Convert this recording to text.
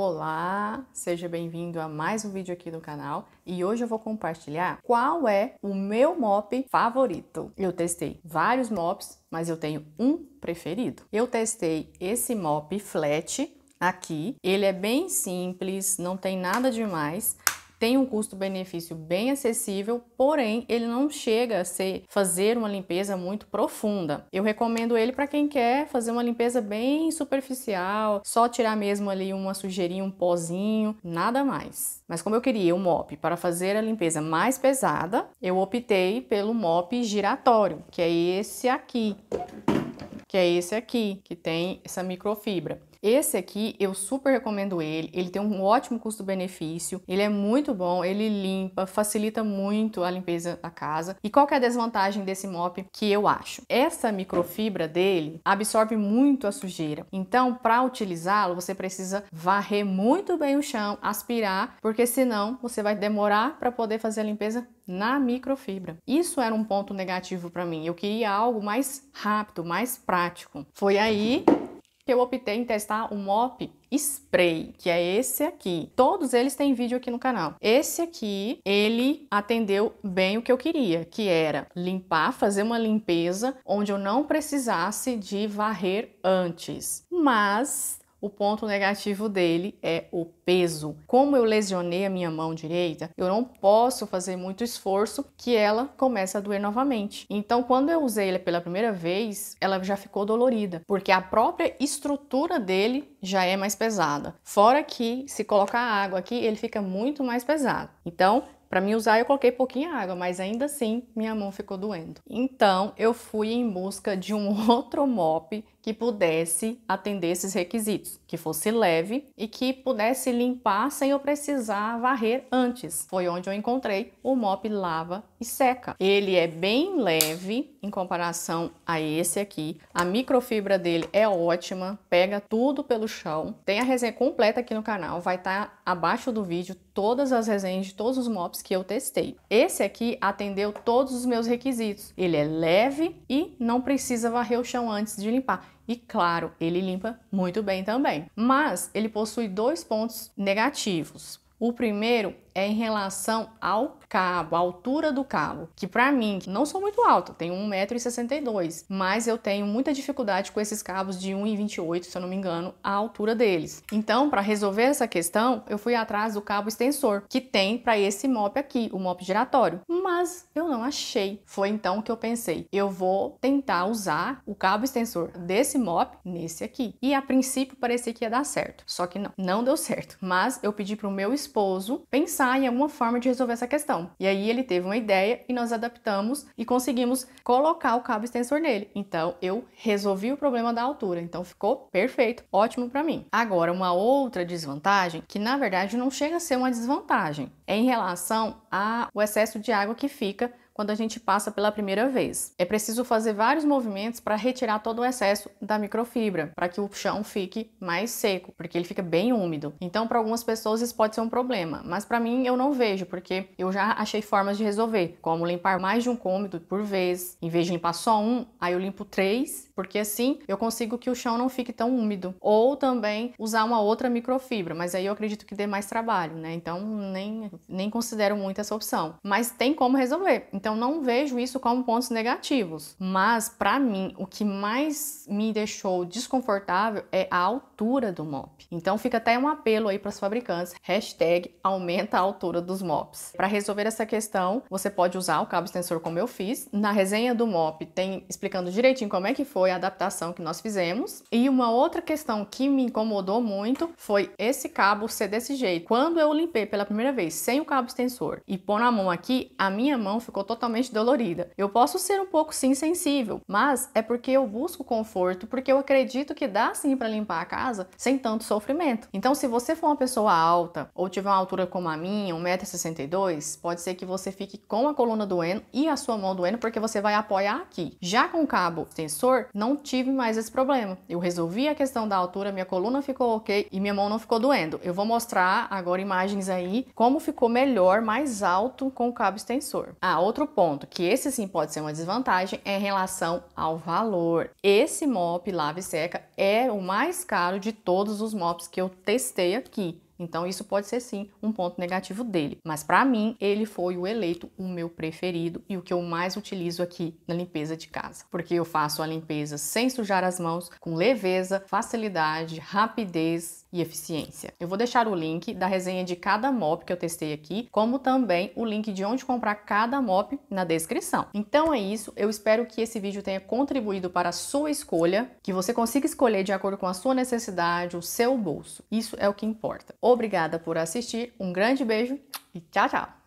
Olá, seja bem-vindo a mais um vídeo aqui no canal e hoje eu vou compartilhar qual é o meu mop favorito. Eu testei vários mops, mas eu tenho um preferido. Eu testei esse mop flat aqui, ele é bem simples, não tem nada demais, tem um custo-benefício bem acessível, porém ele não chega a ser fazer uma limpeza muito profunda. Eu recomendo ele para quem quer fazer uma limpeza bem superficial, só tirar mesmo ali uma sujeirinha, um pozinho, nada mais. Mas como eu queria o mop para fazer a limpeza mais pesada, eu optei pelo mop giratório, que é esse aqui que é esse aqui, que tem essa microfibra. Esse aqui eu super recomendo ele, ele tem um ótimo custo-benefício, ele é muito bom, ele limpa, facilita muito a limpeza da casa. E qual é a desvantagem desse mop que eu acho? Essa microfibra dele absorve muito a sujeira. Então, para utilizá-lo, você precisa varrer muito bem o chão, aspirar, porque senão você vai demorar para poder fazer a limpeza na microfibra. Isso era um ponto negativo para mim. Eu queria algo mais rápido, mais prático. Foi aí que eu optei em testar o mop spray, que é esse aqui. Todos eles têm vídeo aqui no canal. Esse aqui, ele atendeu bem o que eu queria, que era limpar, fazer uma limpeza onde eu não precisasse de varrer antes. Mas o ponto negativo dele é o peso. Como eu lesionei a minha mão direita, eu não posso fazer muito esforço que ela começa a doer novamente. Então, quando eu usei ele pela primeira vez, ela já ficou dolorida, porque a própria estrutura dele já é mais pesada. Fora que, se colocar água aqui, ele fica muito mais pesado. Então, para me usar, eu coloquei pouquinha água, mas ainda assim minha mão ficou doendo. Então eu fui em busca de um outro mop que pudesse atender esses requisitos, que fosse leve e que pudesse limpar sem eu precisar varrer antes. Foi onde eu encontrei o mop lava e seca. Ele é bem leve em comparação a esse aqui. A microfibra dele é ótima, pega tudo pelo chão. Tem a resenha completa aqui no canal, vai estar tá abaixo do vídeo todas as resenhas de todos os mops que eu testei. Esse aqui atendeu todos os meus requisitos. Ele é leve e não precisa varrer o chão antes de limpar. E claro, ele limpa muito bem também. Mas ele possui dois pontos negativos. O primeiro é em relação ao cabo, a altura do cabo, que para mim, não sou muito alto, tenho 1,62m, mas eu tenho muita dificuldade com esses cabos de 1,28m, se eu não me engano, a altura deles. Então, para resolver essa questão, eu fui atrás do cabo extensor, que tem para esse mop aqui, o mop giratório, mas eu não achei. Foi então que eu pensei, eu vou tentar usar o cabo extensor desse mop nesse aqui. E a princípio parecia que ia dar certo, só que não, não deu certo. Mas eu pedi para o meu esposo pensar pensar em alguma forma de resolver essa questão. E aí ele teve uma ideia e nós adaptamos e conseguimos colocar o cabo extensor nele. Então eu resolvi o problema da altura. Então ficou perfeito, ótimo para mim. Agora uma outra desvantagem que na verdade não chega a ser uma desvantagem é em relação ao excesso de água que fica quando a gente passa pela primeira vez. É preciso fazer vários movimentos para retirar todo o excesso da microfibra, para que o chão fique mais seco, porque ele fica bem úmido. Então, para algumas pessoas isso pode ser um problema, mas para mim eu não vejo, porque eu já achei formas de resolver, como limpar mais de um cômodo por vez, em vez de limpar só um, aí eu limpo três, porque assim eu consigo que o chão não fique tão úmido. Ou também usar uma outra microfibra, mas aí eu acredito que dê mais trabalho, né? Então nem, nem considero muito essa opção. Mas tem como resolver. Então não vejo isso como pontos negativos. Mas para mim, o que mais me deixou desconfortável é a altura do mop. Então fica até um apelo aí para os fabricantes, hashtag aumenta a altura dos mops. Para resolver essa questão, você pode usar o cabo extensor como eu fiz. Na resenha do mop tem explicando direitinho como é que foi a adaptação que nós fizemos. E uma outra questão que me incomodou muito foi esse cabo ser desse jeito. Quando eu limpei pela primeira vez sem o cabo extensor e pôr na mão aqui, a minha mão ficou totalmente dolorida. Eu posso ser um pouco sim sensível, mas é porque eu busco conforto, porque eu acredito que dá sim para limpar a casa sem tanto sofrimento. Então, se você for uma pessoa alta ou tiver uma altura como a minha, 1,62m, pode ser que você fique com a coluna doendo e a sua mão doendo porque você vai apoiar aqui. Já com o cabo extensor não tive mais esse problema. Eu resolvi a questão da altura, minha coluna ficou ok e minha mão não ficou doendo. Eu vou mostrar agora imagens aí como ficou melhor, mais alto com o cabo extensor. Ah, outro outro ponto, que esse sim pode ser uma desvantagem, é em relação ao valor. Esse mop lave seca é o mais caro de todos os mops que eu testei aqui. Então isso pode ser sim um ponto negativo dele, mas para mim ele foi o eleito o meu preferido e o que eu mais utilizo aqui na limpeza de casa, porque eu faço a limpeza sem sujar as mãos, com leveza, facilidade, rapidez e eficiência. Eu vou deixar o link da resenha de cada mop que eu testei aqui, como também o link de onde comprar cada mop na descrição. Então é isso, eu espero que esse vídeo tenha contribuído para a sua escolha, que você consiga escolher de acordo com a sua necessidade, o seu bolso. Isso é o que importa. Obrigada por assistir, um grande beijo e tchau, tchau!